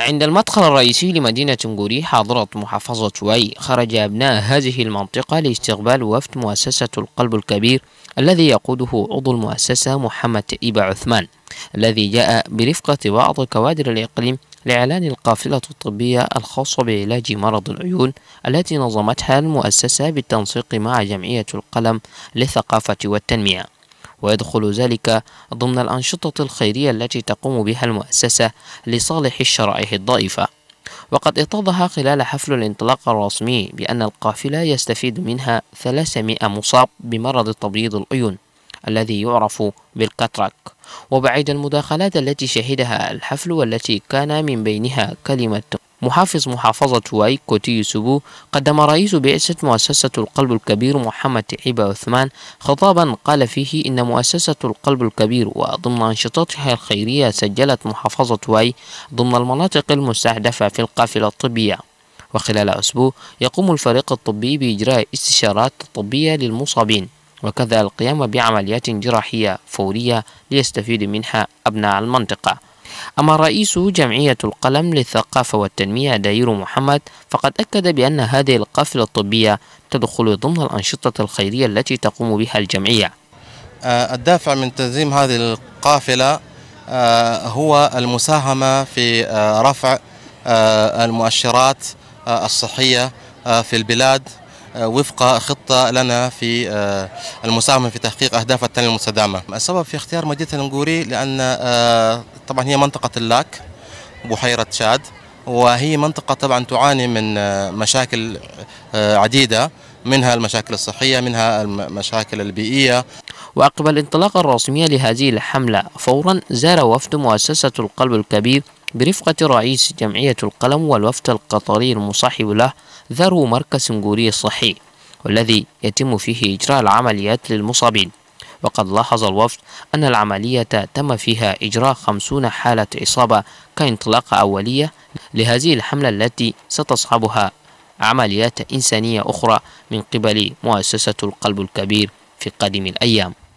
عند المدخل الرئيسي لمدينة نغوري حاضرة محافظة شوي خرج أبناء هذه المنطقة لاستقبال وفد مؤسسة القلب الكبير الذي يقوده عضو المؤسسة محمد إيبا عثمان الذي جاء برفقة بعض كوادر الإقليم لإعلان القافلة الطبية الخاصة بعلاج مرض العيون التي نظمتها المؤسسة بالتنسيق مع جمعية القلم للثقافة والتنمية ويدخل ذلك ضمن الأنشطة الخيرية التي تقوم بها المؤسسة لصالح الشرائح الضعيفة وقد اتضح خلال حفل الانطلاق الرسمي بأن القافلة يستفيد منها 300 مصاب بمرض تبييض العيون الذي يعرف بالكاتراك وبعيد المداخلات التي شهدها الحفل والتي كان من بينها كلمة محافظ محافظة واي كوتي سبو قدم رئيس بعثة مؤسسة القلب الكبير محمد عيبة عثمان خطابا قال فيه إن مؤسسة القلب الكبير وضمن أنشطتها الخيرية سجلت محافظة واي ضمن المناطق المستهدفة في القافلة الطبية وخلال أسبوع يقوم الفريق الطبي بإجراء استشارات طبية للمصابين وكذا القيام بعمليات جراحية فورية ليستفيد منها أبناء المنطقة أما رئيس جمعية القلم للثقافة والتنمية داير محمد فقد أكد بأن هذه القافلة الطبية تدخل ضمن الأنشطة الخيرية التي تقوم بها الجمعية آه، الدافع من تنظيم هذه القافلة آه، هو المساهمة في آه، رفع المؤشرات الصحية في البلاد آه، وفق خطة لنا في آه، المساهمة في تحقيق أهداف التنمية المستدامة السبب في اختيار مدينة النقوري لأن آه، طبعا هي منطقة اللاك بحيرة شاد وهي منطقة طبعا تعاني من مشاكل عديدة منها المشاكل الصحية منها المشاكل البيئية وعقب الانطلاقة الرسمية لهذه الحملة فورا زار وفد مؤسسة القلب الكبير برفقة رئيس جمعية القلم والوفد القطري المصاحب له ذروا مركز سنغوري الصحي والذي يتم فيه إجراء العمليات للمصابين وقد لاحظ الوفد أن العملية تم فيها إجراء خمسون حالة إصابة كانطلاقة أولية لهذه الحملة التي ستصحبها عمليات إنسانية أخرى من قبل مؤسسة القلب الكبير في قادم الأيام